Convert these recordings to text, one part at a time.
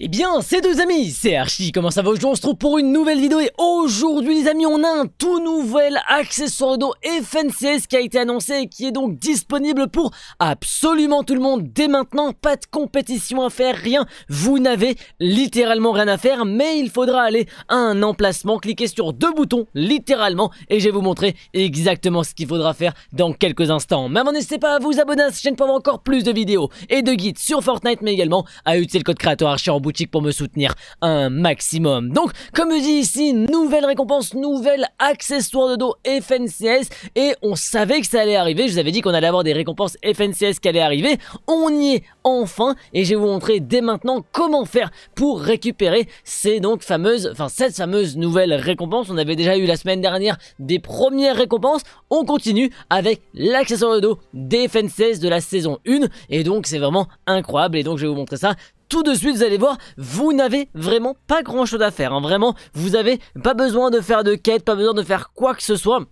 Eh bien, c'est deux amis, c'est Archie, comment ça va Aujourd'hui, on se trouve pour une nouvelle vidéo et aujourd'hui, les amis, on a un tout nouvel accessoire d'eau FNCS qui a été annoncé et qui est donc disponible pour absolument tout le monde dès maintenant. Pas de compétition à faire, rien. Vous n'avez littéralement rien à faire, mais il faudra aller à un emplacement, cliquer sur deux boutons, littéralement, et je vais vous montrer exactement ce qu'il faudra faire dans quelques instants. Mais n'hésitez pas à vous abonner à cette chaîne pour avoir encore plus de vidéos et de guides sur Fortnite, mais également à utiliser le code créateur Archie en pour me soutenir un maximum. Donc, comme je dis ici, nouvelle récompense, nouvel accessoire de dos FNCS et on savait que ça allait arriver. Je vous avais dit qu'on allait avoir des récompenses FNCS qui allaient arriver. On y est enfin et je vais vous montrer dès maintenant comment faire pour récupérer ces donc fameuses, enfin cette fameuse nouvelle récompense. On avait déjà eu la semaine dernière des premières récompenses. On continue avec l'accessoire de dos des FNCS de la saison 1 et donc c'est vraiment incroyable et donc je vais vous montrer ça tout de suite, vous allez voir, vous n'avez vraiment pas grand chose à faire. Hein. Vraiment, vous n'avez pas besoin de faire de quête, pas besoin de faire quoi que ce soit.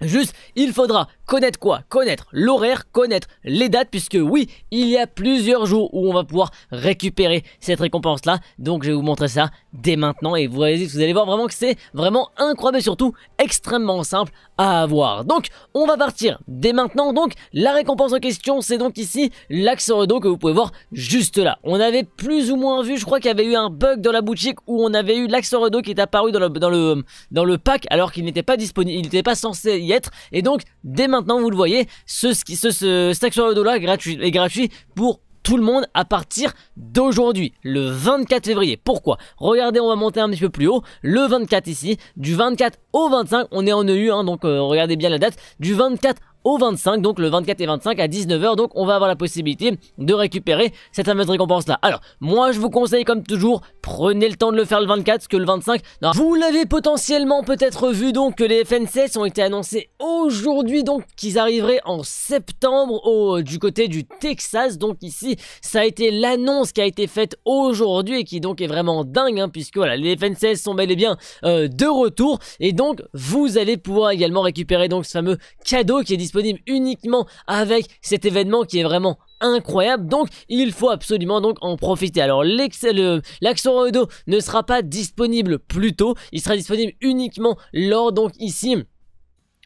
Juste, il faudra Connaître quoi Connaître l'horaire, connaître les dates, puisque oui, il y a plusieurs jours où on va pouvoir récupérer cette récompense-là. Donc je vais vous montrer ça dès maintenant et vous allez, vous allez voir vraiment que c'est vraiment incroyable et surtout extrêmement simple à avoir. Donc on va partir dès maintenant. Donc la récompense en question, c'est donc ici l'axe redo que vous pouvez voir juste là. On avait plus ou moins vu, je crois qu'il y avait eu un bug dans la boutique où on avait eu l'axe redo qui est apparu dans le, dans le, dans le pack alors qu'il n'était pas disponible, il n'était pas censé y être. Et donc dès maintenant, maintenant, vous le voyez, ce, ce, sur le sur le dollar est gratuit, gratuit pour tout le monde à partir d'aujourd'hui, le 24 février. Pourquoi Regardez, on va monter un petit peu plus haut, le 24 ici, du 24 au 25, on est en EU, hein, donc euh, regardez bien la date, du 24 au 25, donc le 24 et 25 à 19h. Donc on va avoir la possibilité de récupérer cette fameuse récompense là. Alors moi je vous conseille comme toujours, prenez le temps de le faire le 24, parce que le 25, vous l'avez potentiellement peut-être vu donc que les FNCS ont été annoncés aujourd'hui, donc qu'ils arriveraient en septembre au, du côté du Texas. Donc ici, ça a été l'annonce qui a été faite aujourd'hui et qui donc est vraiment dingue, hein, puisque voilà, les FNCS sont bel et bien euh, de retour. Et donc vous allez pouvoir également récupérer donc ce fameux cadeau qui est disponible uniquement avec cet événement qui est vraiment incroyable donc il faut absolument donc en profiter alors l'Action Rodo ne sera pas disponible plus tôt il sera disponible uniquement lors donc ici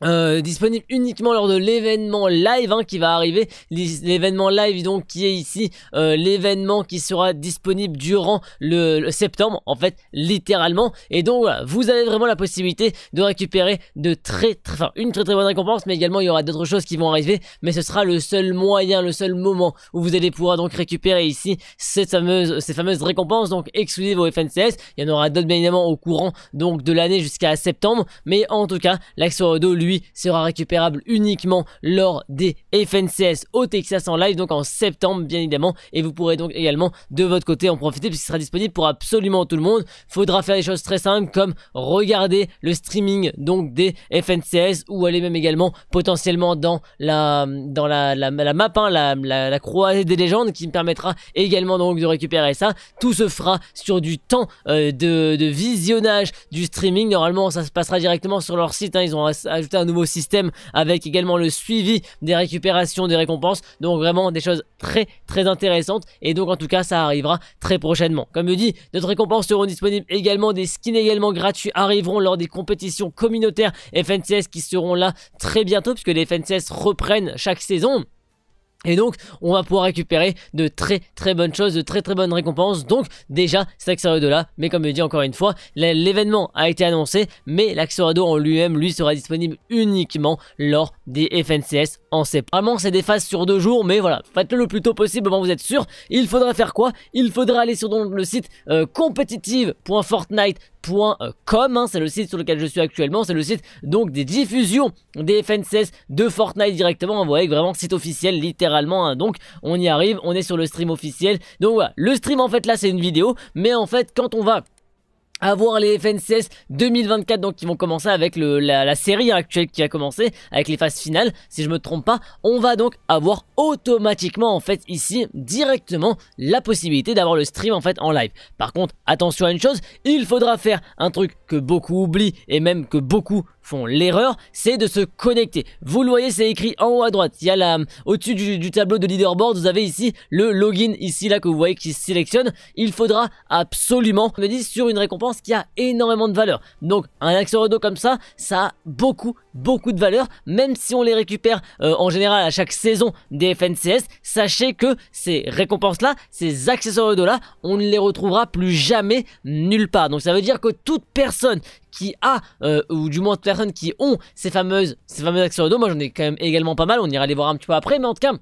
euh, disponible uniquement lors de l'événement live hein, qui va arriver. L'événement live donc qui est ici euh, l'événement qui sera disponible durant le, septembre en fait littéralement. Et donc voilà, vous avez vraiment la possibilité de récupérer de très, très enfin une très très bonne récompense, mais également il y aura d'autres choses qui vont arriver. Mais ce sera le seul moyen, le seul moment où vous allez pouvoir donc récupérer ici cette fameuse, ces fameuses récompenses donc exclusives au FNCS. Il y en aura d'autres bien évidemment au courant donc de l'année jusqu'à septembre. Mais en tout cas, l'axe lui sera récupérable uniquement lors des FNCS au Texas en live, donc en septembre bien évidemment, et vous pourrez donc également de votre côté en profiter puisqu'il sera disponible pour absolument tout le monde. Faudra faire des choses très simples comme regarder le streaming donc des FNCS ou aller même également potentiellement dans la dans la, la, map, hein, la, la, croisée des légendes qui me permettra également donc de récupérer ça. Tout se fera sur du temps euh, de, visionnage du streaming. Normalement ça se passera directement sur leur site, hein. ils ont ajouté un un nouveau système avec également le suivi des récupérations des récompenses. Donc vraiment des choses très très intéressantes et donc en tout cas ça arrivera très prochainement. Comme je dis, notre récompenses seront disponibles également, des skins également gratuits arriveront lors des compétitions communautaires FNCS qui seront là très bientôt puisque les FNCS reprennent chaque saison. Et donc, on va pouvoir récupérer de très très bonnes choses, de très très bonnes récompenses. Donc, déjà, cet de là. Mais comme je dit encore une fois, l'événement a été annoncé, mais l'Axorado en lui-même, lui, sera disponible uniquement lors des FNCS en septembre. Vraiment, c'est des phases sur deux jours, mais voilà, faites-le le plus tôt possible Avant vous êtes sûr. Il faudra faire quoi Il faudra aller sur le site euh, euh, hein, c'est le site sur lequel je suis actuellement, c'est le site donc des diffusions des FNCS de Fortnite directement, vous voyez vraiment site officiel littéralement, hein, donc on y arrive, on est sur le stream officiel, donc voilà, le stream en fait là c'est une vidéo, mais en fait quand on va avoir les FNCS 2024 donc qui vont commencer avec la, série actuelle qui a commencé avec les phases finales si je me trompe pas on va donc avoir automatiquement en fait ici directement la possibilité d'avoir le stream en fait en live par contre attention à une chose il faudra faire un truc que beaucoup oublient et même que beaucoup font l'erreur, c'est de se connecter. Vous le voyez, c'est écrit en haut à droite. Il y a la, au-dessus du, tableau de leaderboard, vous avez ici le login ici là que vous voyez qui se sélectionne. Il faudra absolument, me dit, sur une récompense qu'il y a énormément de valeur. Donc un rodo comme ça, ça a beaucoup, beaucoup de valeur. Même si on les récupère euh, en général à chaque saison des FNCS, sachez que ces récompenses-là, ces accessoires de là on ne les retrouvera plus jamais nulle part. Donc ça veut dire que toute personne qui a, euh, ou du moins toute personne qui ont ces fameuses, ces fameux accessoires Moi, j'en ai quand même également pas mal. On ira les voir un petit peu après, mais en tout cas.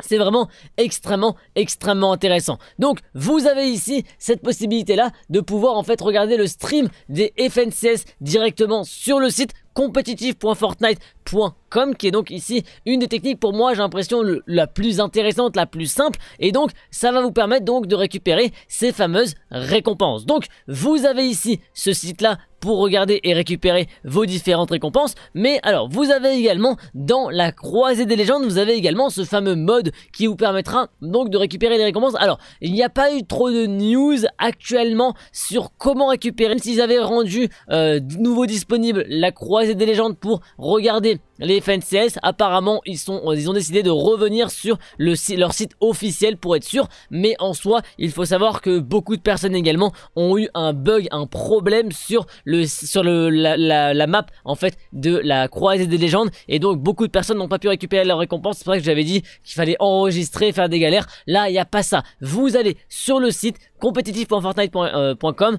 C'est vraiment extrêmement, extrêmement intéressant. Donc, vous avez ici cette possibilité-là de pouvoir en fait regarder le stream des FNCS directement sur le site compétitif.fortnite.com qui est donc ici une des techniques pour moi j'ai l'impression la plus intéressante, la plus simple et donc ça va vous permettre donc de récupérer ces fameuses récompenses. Donc vous avez ici ce site là pour regarder et récupérer vos différentes récompenses. Mais alors, vous avez également dans la croisée des légendes, vous avez également ce fameux mode qui vous permettra donc de récupérer les récompenses. Alors, il n'y a pas eu trop de news actuellement sur comment récupérer. S'ils avaient rendu euh, De nouveau disponible la croisée et des légendes pour regarder les FNCS, apparemment, ils, sont, euh, ils ont décidé de revenir sur le, leur site officiel pour être sûr. Mais en soi, il faut savoir que beaucoup de personnes également ont eu un bug, un problème sur, le, sur le, la, map en fait de la croisée des légendes. Et donc, beaucoup de personnes n'ont pas pu récupérer leur récompense. C'est pour ça que j'avais dit qu'il fallait enregistrer, faire des galères. Là, il n'y a pas ça. Vous allez sur le site compétitif.fortnite.com,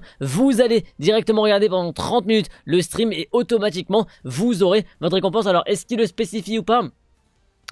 euh, vous allez directement regarder pendant 30 minutes le stream et automatiquement, vous aurez votre récompense. Alors, est-ce qu'il le spécifie ou pas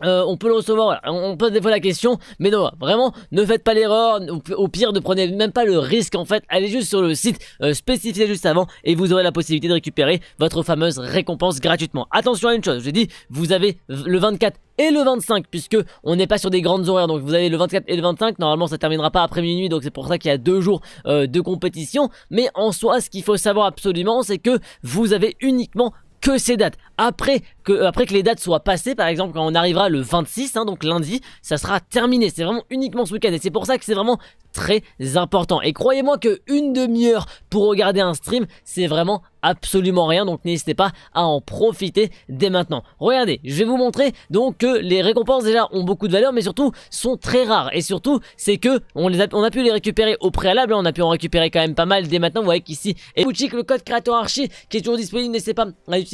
euh, on peut le recevoir, on pose des fois la question, mais non, vraiment, ne faites pas l'erreur, au pire, ne prenez même pas le risque en fait, allez juste sur le site, euh, spécifié juste avant, et vous aurez la possibilité de récupérer votre fameuse récompense gratuitement. Attention à une chose, je dis, vous avez le 24 et le 25 puisque on n'est pas sur des grandes horaires donc vous avez le 24 et le 25 normalement ça terminera pas après minuit donc c'est pour ça qu'il y a deux jours euh, de compétition mais en soi ce qu'il faut savoir absolument c'est que vous avez uniquement que ces dates. Après que, euh, après que les dates soient passées, par exemple, quand on arrivera le 26, hein, donc lundi, ça sera terminé. C'est vraiment uniquement ce week-end et c'est pour ça que c'est vraiment très important. Et croyez-moi que une demi-heure pour regarder un stream, c'est vraiment absolument rien. Donc n'hésitez pas à en profiter dès maintenant. Regardez, je vais vous montrer donc que les récompenses déjà ont beaucoup de valeur, mais surtout sont très rares. Et surtout, c'est que on, les a, on a pu les récupérer au préalable. Hein. On a pu en récupérer quand même pas mal dès maintenant. Vous voyez qu'ici, et boutique le code créateur archi qui est toujours disponible. N'hésitez pas à utiliser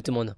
tout le monde.